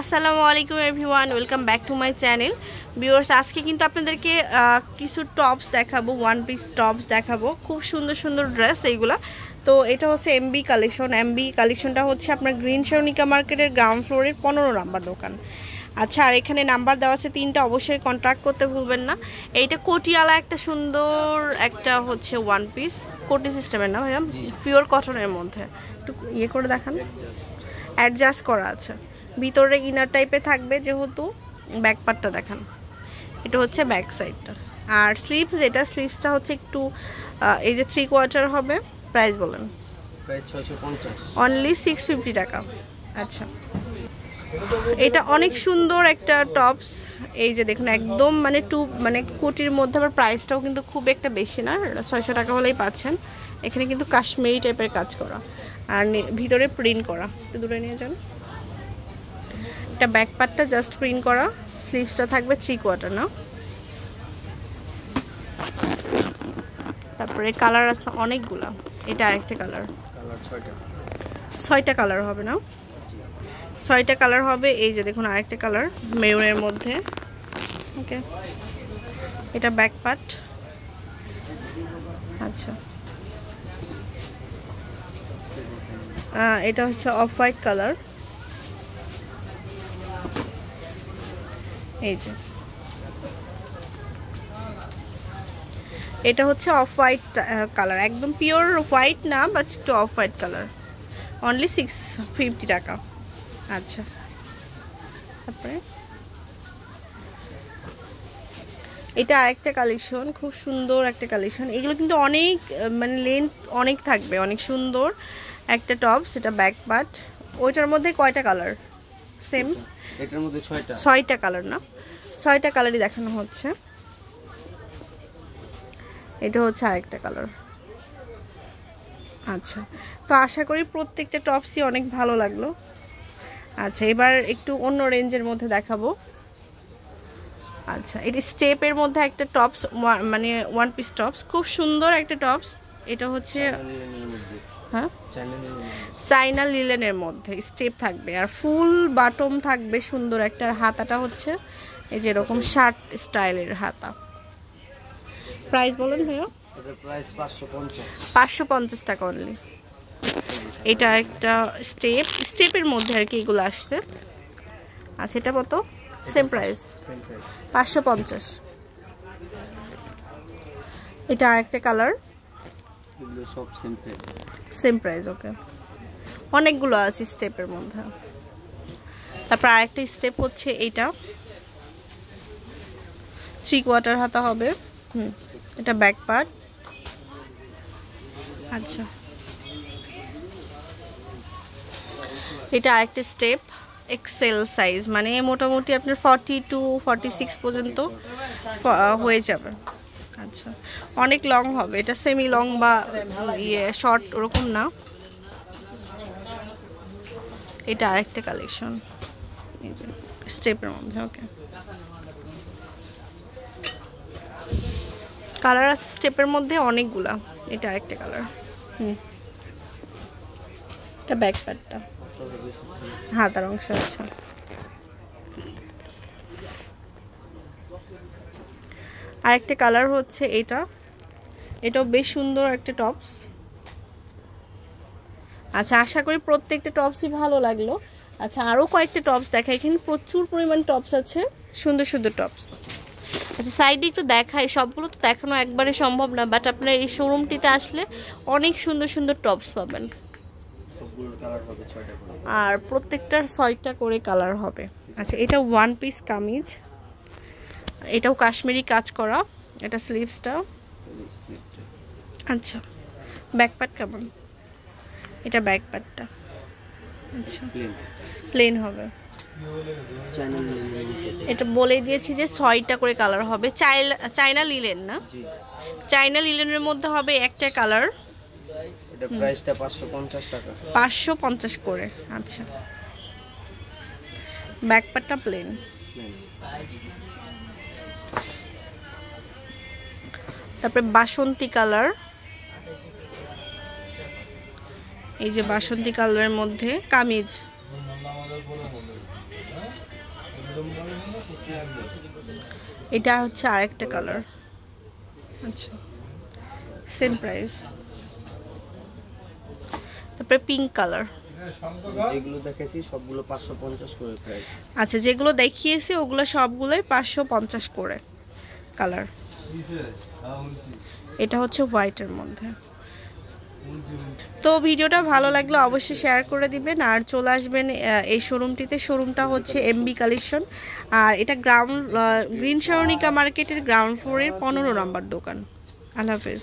আসসালামু আলাইকুম everyone welcome back to my channel viewers আজকে কিন্তু আপনাদেরকে কিছু টপস দেখাবো ওয়ান পিস টপস দেখাবো খুব সুন্দর সুন্দর ড্রেস এইগুলা তো এটা হচ্ছে এমবি কালেকশন এমবি কালেকশনটা হচ্ছে আপনার গ্রিন সরনিকা মার্কেটের গ্রাউন্ড ফ্লোরের পনেরো নাম্বার দোকান আচ্ছা আর এখানে নাম্বার দেওয়া আছে তিনটা অবশ্যই কন্ট্যাক্ট করতে ভুলবেন না এইটা কোটিয়ালা একটা সুন্দর একটা হচ্ছে ওয়ান পিস কোটি সিস্টেমের না ভাইয়া পিওর কটনের মধ্যে একটু ইয়ে করে দেখান অ্যাডজাস্ট করা আছে ভিতরে ইনার টাইপে থাকবে যেহেতু ব্যাক পার্টটা দেখান এটা হচ্ছে ব্যাক সাইডটা আর স্লিপস এটা স্লিপসটা হচ্ছে একটু এই যে থ্রি কোয়ার্টার হবে প্রাইস বলেন অনলি সিক্স ফিফটি টাকা আচ্ছা এটা অনেক সুন্দর একটা টপস এই যে দেখুন একদম মানে টু মানে কোটির মধ্যে আবার প্রাইসটাও কিন্তু খুব একটা বেশি না ছয়শো টাকা হলেই পাচ্ছেন এখানে কিন্তু কাশ্মীরি টাইপের কাজ করা আর ভিতরে প্রিন্ট করা একটু দূরে নিয়ে যান এটা ব্যাক পার্টটা জাস্ট প্রিন্ট করা স্লিভসটা থাকবে থ্রি কোয়ার্টার না তারপরে কালার আছে অনেকগুলো এটা আরেকটা কালার ছয়টা কালার হবে না ছয়টা কালার হবে এই যে দেখুন আরেকটা কালার মেরুনের মধ্যে ওকে এটা ব্যাক পার্ট আচ্ছা এটা হচ্ছে অফ হোয়াইট কালার এই যে এটা হচ্ছে অফ হোয়াইট কালার একদম পিওর হোয়াইট না বাট একটু off white colour only six fifty টাকা আচ্ছা তারপরে এটা আরেকটা কালেকশন খুব সুন্দর একটা কালেকশন এগুলো কিন্তু অনেক মানে লেন্থ অনেক থাকবে অনেক সুন্দর একটা টপ সেটা ব্যাক পার্ট ওইটার মধ্যে কয়টা কালার সেম এটার মধ্যে ছয়টা 6টা কালার না ছয়টা কালারই দেখানো হচ্ছে এটা হচ্ছে আরেকটা কালার আচ্ছা তো আশা করি প্রত্যেকটা টপসই অনেক ভালো লাগলো আচ্ছা এবার একটু অন্য রেঞ্জের মধ্যে দেখাবো আচ্ছা এটা স্টেপের মধ্যে একটা টপস মানে ওয়ান পিস টপস খুব সুন্দর একটা টপস এটা হচ্ছে হ্যাঁ লিলেনের মধ্যে স্টেপ থাকবে আর ফুল বাটম থাকবে সুন্দর একটা হাতাটা হচ্ছে এই যে এরকম শার্ট স্টাইলের হাতা প্রাইস বলেন ভাইয়া পাঁচশো পঞ্চাশ টাকা অনলি এটা একটা স্টেপ স্টেপের মধ্যে আর কি এগুলো আসছে আচ্ছা এটা কত সেম প্রাইস পাঁচশো পঞ্চাশ এটা আরেকটা কালার এগুলো সব same price same price okay অনেকগুলো আছে স্টেপের মধ্যে তারপর আরেকটা স্টেপ হচ্ছে এইটা থ্রি কোয়ার্টার হাতা হবে হুম এটা ব্যাক পার্ট আচ্ছা এটা আরেকটা স্টেপ এক্সেল সাইজ মানে মোটামুটি আপনার ফর্টি টু ফর্টি সিক্স পর্যন্ত হয়ে যাবে আচ্ছা অনেক লং হবে এটা সেমি লং বা ইয়ে শর্ট ওরকম না এটা আরেকটা কালেকশন স্টেপের মধ্যে ওকে কালার আছে স্টেপের মধ্যে অনেকগুলা এটা আরেকটা কালার হুম এটা ব্যাকপ্যাডটা হাতার অংশ আচ্ছা আর একটা কালার হচ্ছে এটা এটাও বেশ সুন্দর একটা টপস আচ্ছা আশা করি প্রত্যেকটা টপসই ভালো লাগলো আচ্ছা আরও কয়েকটা টপস দেখা এখানে প্রচুর পরিমাণ টপস আছে সুন্দর সুন্দর টপস আচ্ছা সাইডে একটু দেখায় সবগুলো তো দেখানো একবারে সম্ভব না বাট আপনার এই শোরুমটিতে আসলে অনেক সুন্দর সুন্দর টপস পাবেন আর প্রত্যেকটার ছয়টা করে কালার হবে আচ্ছা এটা ওয়ান পিস কামিজ এটাও কাশ্মীরি কাজ করা এটা স্লিভসটা আচ্ছা ব্যাকপ্যাট কেমন এটা ব্যাকপ্যাটটা আচ্ছা প্লেন হবে এটা বলে দিয়েছি যে ছয়টা করে কালার হবে চাইনা লিলেন না চাইনা লিলেনের মধ্যে হবে একটা কালার পাঁচশো পঞ্চাশ করে আচ্ছা ব্যাকপ্যাটটা প্লেন তারপরে বাসন্তী কালার এই যে বাসন্তী কালারের মধ্যে কামিজ এটা হচ্ছে আরেকটা কালার আচ্ছা সেম প্রাইস তারপরে পিঙ্ক কালার যেগুলো দেখেছি সবগুলো প্রাইস আচ্ছা যেগুলো দেখিয়েছি ওগুলো সবগুলোই পঞ্চাশ করে কালার এটা হচ্ছে হোয়াইটের মধ্যে তো ভিডিওটা ভালো লাগলে অবশ্যই শেয়ার করে দিবেন আর চলে আসবেন এই শোরুমটিতে শোরুমটা হচ্ছে এমবি কালেকশন আর এটা গ্রাউন্ড গ্রিন সরণিকা মার্কেটের গ্রাউন্ড ফ্লোরের পনেরো নম্বর দোকান আল্লাহ হাফেজ